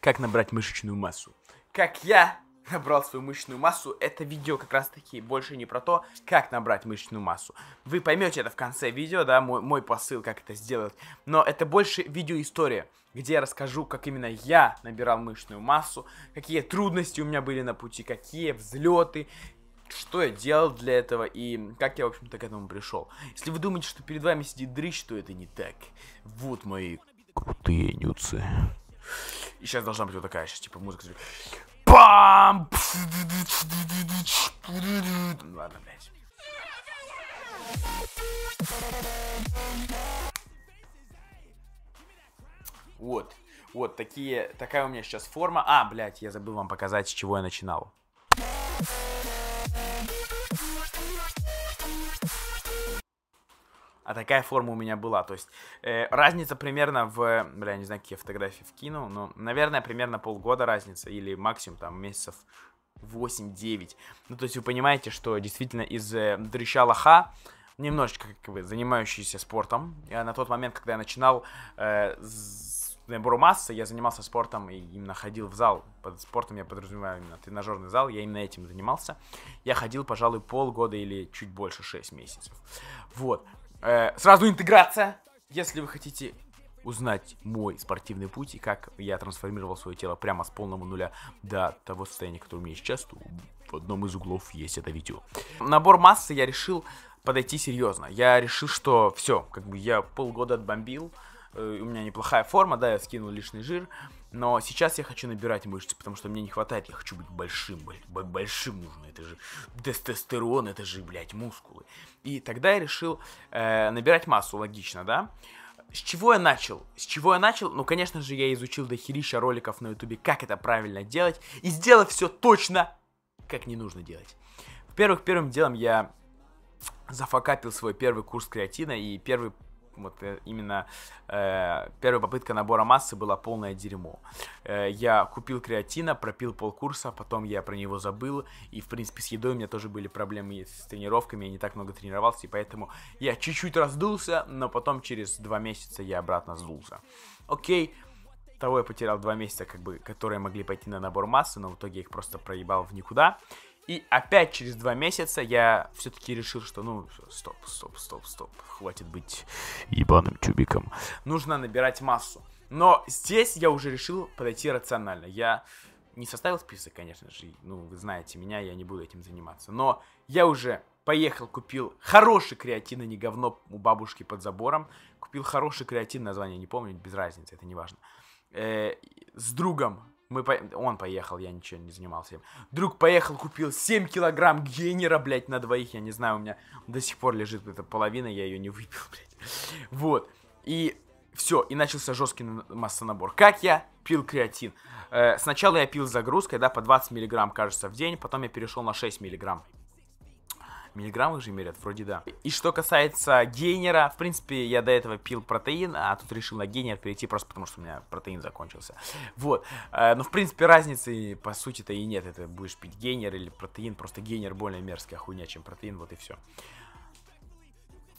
как набрать мышечную массу. Как я набрал свою мышечную массу, это видео как раз таки больше не про то, как набрать мышечную массу. Вы поймете это в конце видео, да, мой, мой посыл, как это сделать. Но это больше видеоистория, где я расскажу, как именно я набирал мышечную массу, какие трудности у меня были на пути, какие взлеты, что я делал для этого и как я, в общем-то, к этому пришел. Если вы думаете, что перед вами сидит дрыщ, то это не так. Вот мои крутые нюцы. И сейчас должна быть вот такая сейчас, типа, музыка. Бам! Типа, ну ладно, блядь. Вот. Вот такие, такая у меня сейчас форма. А, блядь, я забыл вам показать, с чего я начинал. А такая форма у меня была. То есть э, разница примерно в... Бля, не знаю, какие фотографии вкину, но, наверное, примерно полгода разница или максимум там месяцев 8-9. Ну, то есть вы понимаете, что действительно из э, дрыща лоха немножечко как бы занимающийся спортом. Я а, на тот момент, когда я начинал э, с набору массы, я занимался спортом и именно ходил в зал. Под спортом я подразумеваю именно тренажерный зал, я именно этим занимался. Я ходил, пожалуй, полгода или чуть больше 6 месяцев. Вот. Э, сразу интеграция. Если вы хотите узнать мой спортивный путь и как я трансформировал свое тело прямо с полного нуля до того состояния, которое у меня сейчас, то в одном из углов есть это видео. Набор массы я решил подойти серьезно. Я решил, что все, как бы я полгода отбомбил, Э, у меня неплохая форма, да, я скинул лишний жир, но сейчас я хочу набирать мышцы, потому что мне не хватает, я хочу быть большим, большим нужно, это же тестостерон, это же, блядь, мускулы. И тогда я решил э, набирать массу, логично, да? С чего я начал? С чего я начал? Ну, конечно же, я изучил до дохерища роликов на ютубе, как это правильно делать, и сделал все точно, как не нужно делать. Во-первых, первым делом я зафакапил свой первый курс креатина и первый вот э, именно э, первая попытка набора массы была полное дерьмо. Э, я купил креатина, пропил полкурса, потом я про него забыл, и, в принципе, с едой у меня тоже были проблемы с тренировками, я не так много тренировался, и поэтому я чуть-чуть раздулся, но потом через два месяца я обратно сдулся. Окей, того я потерял два месяца, как бы, которые могли пойти на набор массы, но в итоге я их просто проебал в никуда. И опять через два месяца я все-таки решил, что ну, стоп, стоп, стоп, стоп, хватит быть ебаным тюбиком. Нужно набирать массу. Но здесь я уже решил подойти рационально. Я не составил список, конечно же, ну, вы знаете меня, я не буду этим заниматься. Но я уже поехал, купил хороший креатин, а не говно у бабушки под забором. Купил хороший креатин, название не помню, без разницы, это не важно. Э, с другом мы по... Он поехал, я ничего не занимался им. Друг поехал, купил 7 килограмм генера, блядь, на двоих. Я не знаю, у меня до сих пор лежит эта половина, я ее не выпил, блядь. Вот. И все, и начался жесткий массонабор. Как я пил креатин? Э, сначала я пил загрузкой, да, по 20 миллиграмм, кажется, в день. Потом я перешел на 6 миллиграмм миллиграммах же мерят, вроде да. И что касается гейнера, в принципе, я до этого пил протеин, а тут решил на гейнер перейти просто потому, что у меня протеин закончился. Вот. Э, но, в принципе, разницы по сути-то и нет. Это будешь пить гейнер или протеин. Просто гейнер более мерзкая хуйня, чем протеин. Вот и все.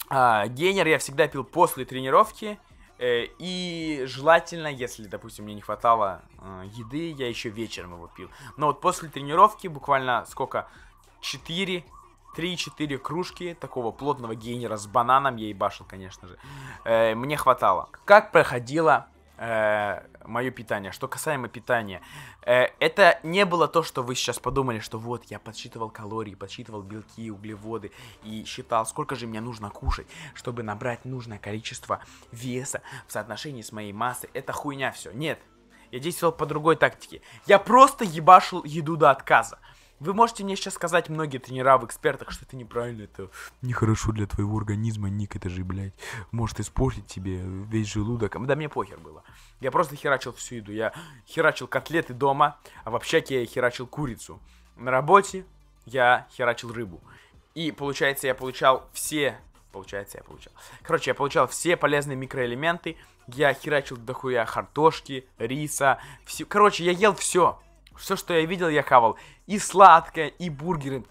А, гейнер я всегда пил после тренировки. Э, и желательно, если, допустим, мне не хватало э, еды, я еще вечером его пил. Но вот после тренировки буквально сколько? 4 3-4 кружки такого плотного гейнера с бананом я ебашил, конечно же. Э, мне хватало. Как проходило э, мое питание. Что касаемо питания, э, это не было то, что вы сейчас подумали, что вот я подсчитывал калории, подсчитывал белки, углеводы и считал, сколько же мне нужно кушать, чтобы набрать нужное количество веса в соотношении с моей массой. Это хуйня все. Нет, я действовал по другой тактике. Я просто ебашил еду до отказа. Вы можете мне сейчас сказать, многие тренера в экспертах, что это неправильно, это нехорошо для твоего организма, ник, это же, блядь, может испортить тебе весь желудок. Да мне похер было. Я просто херачил всю еду. Я херачил котлеты дома, а в общаке я херачил курицу. На работе я херачил рыбу. И, получается, я получал все... Получается, я получал. Короче, я получал все полезные микроэлементы. Я херачил дохуя картошки, риса. Все... Короче, я ел все. Все, что я видел, я хавал. И сладкое, и бургеры.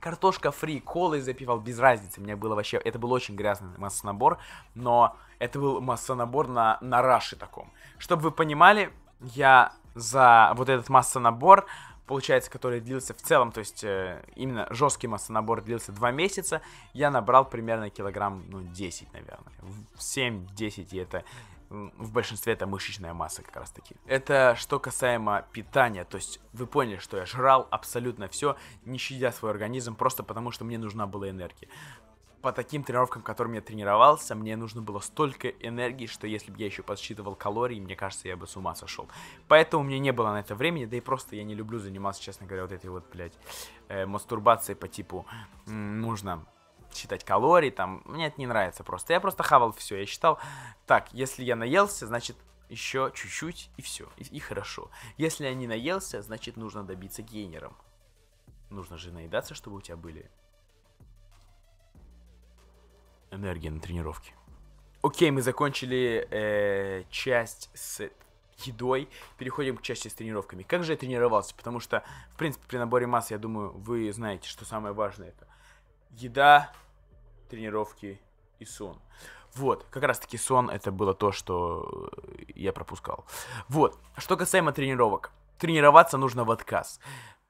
Картошка фри, колы запивал, без разницы. У меня было вообще... Это был очень грязный массонабор, но это был массонабор на, на раше таком. Чтобы вы понимали, я за вот этот массонабор получается, который длился в целом, то есть э, именно жесткий массонабор длился 2 месяца, я набрал примерно килограмм, ну, 10, наверное. 7-10, и это в большинстве это мышечная масса как раз таки. Это что касаемо питания, то есть вы поняли, что я жрал абсолютно все, не щадя свой организм, просто потому что мне нужна была энергия. По таким тренировкам, которым я тренировался, мне нужно было столько энергии, что если бы я еще подсчитывал калории, мне кажется, я бы с ума сошел. Поэтому мне не было на это времени, да и просто я не люблю заниматься, честно говоря, вот этой вот, блядь, э, мастурбацией по типу «нужно считать калории, там, мне это не нравится просто. Я просто хавал все, я считал, так, если я наелся, значит, еще чуть-чуть и все, и, и хорошо. Если я не наелся, значит, нужно добиться гейнером. Нужно же наедаться, чтобы у тебя были энергия на тренировке. Окей, мы закончили э, часть с едой, переходим к части с тренировками. Как же я тренировался? Потому что, в принципе, при наборе массы, я думаю, вы знаете, что самое важное это еда, тренировки и сон. Вот, как раз таки сон это было то, что э, я пропускал. Вот, что касаемо тренировок. Тренироваться нужно в отказ.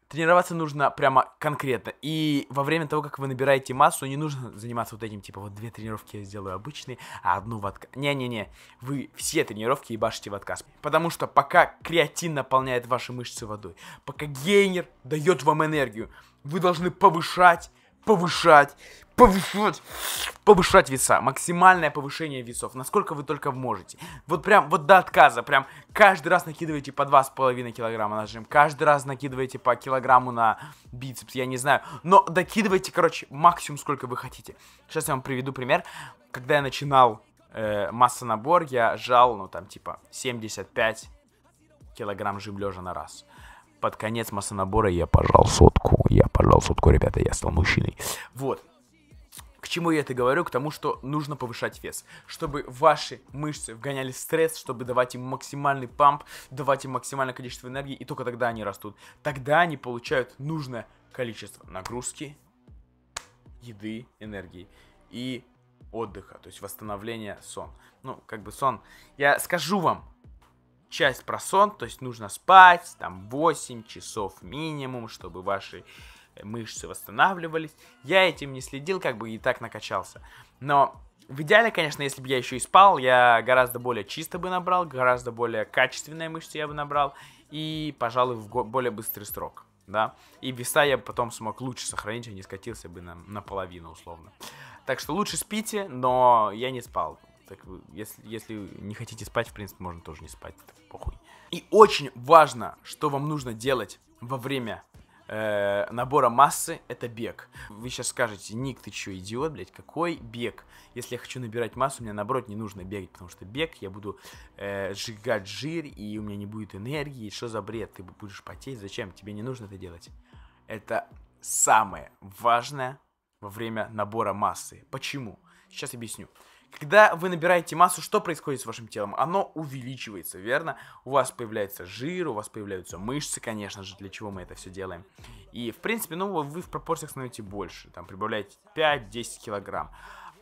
Тренироваться нужно прямо конкретно. И во время того, как вы набираете массу, не нужно заниматься вот этим, типа, вот две тренировки я сделаю обычные, а одну в отказ. Не-не-не, вы все тренировки ебашите в отказ. Потому что пока креатин наполняет ваши мышцы водой, пока гейнер дает вам энергию, вы должны повышать повышать, повышать, повышать веса, максимальное повышение весов, насколько вы только можете. Вот прям, вот до отказа, прям каждый раз накидываете по 2,5 килограмма на жим, каждый раз накидываете по килограмму на бицепс, я не знаю, но докидывайте, короче, максимум, сколько вы хотите. Сейчас я вам приведу пример, когда я начинал э, массонабор, я жал, ну там типа 75 килограмм жим лежа на раз. Под конец массонабора я пожал сотку, я дал сутку, ребята, я стал мужчиной. Вот. К чему я это говорю? К тому, что нужно повышать вес, чтобы ваши мышцы вгоняли стресс, чтобы давать им максимальный памп, давать им максимальное количество энергии, и только тогда они растут. Тогда они получают нужное количество нагрузки, еды, энергии и отдыха, то есть восстановление сон. Ну, как бы сон. Я скажу вам часть про сон, то есть нужно спать там 8 часов минимум, чтобы ваши мышцы восстанавливались. Я этим не следил, как бы и так накачался. Но в идеале, конечно, если бы я еще и спал, я гораздо более чисто бы набрал, гораздо более качественные мышцы я бы набрал и, пожалуй, в более быстрый срок, да. И веса я потом смог лучше сохранить, а не скатился бы на, наполовину, условно. Так что лучше спите, но я не спал. Так, если, если не хотите спать, в принципе, можно тоже не спать, похуй. И очень важно, что вам нужно делать во время э, набора массы это бег. Вы сейчас скажете, Ник, ты что, идиот, блядь, какой бег? Если я хочу набирать массу, мне наоборот не нужно бегать, потому что бег, я буду э, сжигать жир, и у меня не будет энергии, что за бред, ты будешь потеть, зачем, тебе не нужно это делать. Это самое важное во время набора массы. Почему? Сейчас объясню. Когда вы набираете массу, что происходит с вашим телом? Оно увеличивается, верно? У вас появляется жир, у вас появляются мышцы, конечно же, для чего мы это все делаем. И, в принципе, ну, вы в пропорциях становитесь больше, там, прибавляете 5-10 килограмм.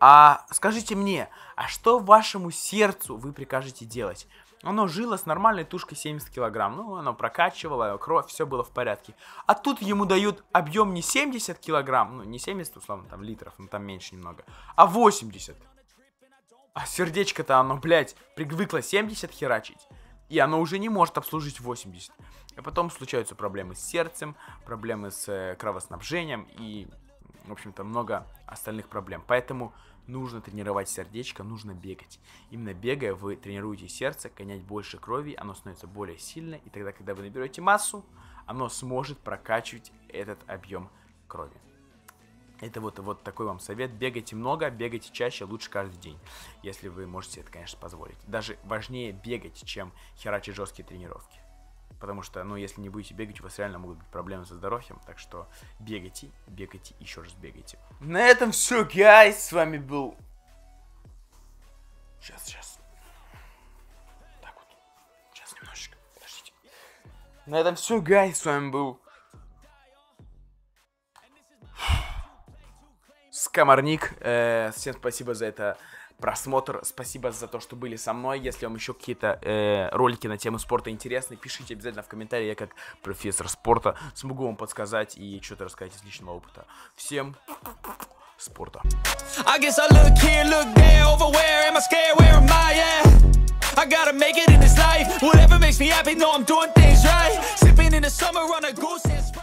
А скажите мне, а что вашему сердцу вы прикажете делать? Оно жило с нормальной тушкой 70 килограмм. Ну, оно прокачивало, кровь, все было в порядке. А тут ему дают объем не 70 килограмм, ну, не 70, условно, там, литров, ну, там меньше немного, а 80. А сердечко-то оно, блядь, привыкло 70 херачить. И оно уже не может обслужить 80. А потом случаются проблемы с сердцем, проблемы с э, кровоснабжением и, в общем-то, много остальных проблем. Поэтому нужно тренировать сердечко, нужно бегать. Именно бегая вы тренируете сердце, конять больше крови, оно становится более сильное, и тогда, когда вы наберете массу, оно сможет прокачивать этот объем крови. Это вот, вот такой вам совет. Бегайте много, бегайте чаще, лучше каждый день, если вы можете это, конечно, позволить. Даже важнее бегать, чем херачить жесткие тренировки. Потому что, ну, если не будете бегать, у вас реально могут быть проблемы со здоровьем. Так что бегайте, бегайте, еще раз бегайте. На этом все, guys. С вами был... Сейчас, сейчас. Так вот. Сейчас немножечко. Подождите. На этом все, guys. С вами был Комарник. Э, всем спасибо за это просмотр. Спасибо за то, что были со мной. Если вам еще какие-то э, ролики на тему спорта интересны, пишите обязательно в комментарии. Я как профессор спорта смогу вам подсказать и что-то рассказать из личного опыта. Всем спорта. I gotta make it in this life, whatever makes me happy, know I'm doing things right. Sipping in the summer on a goose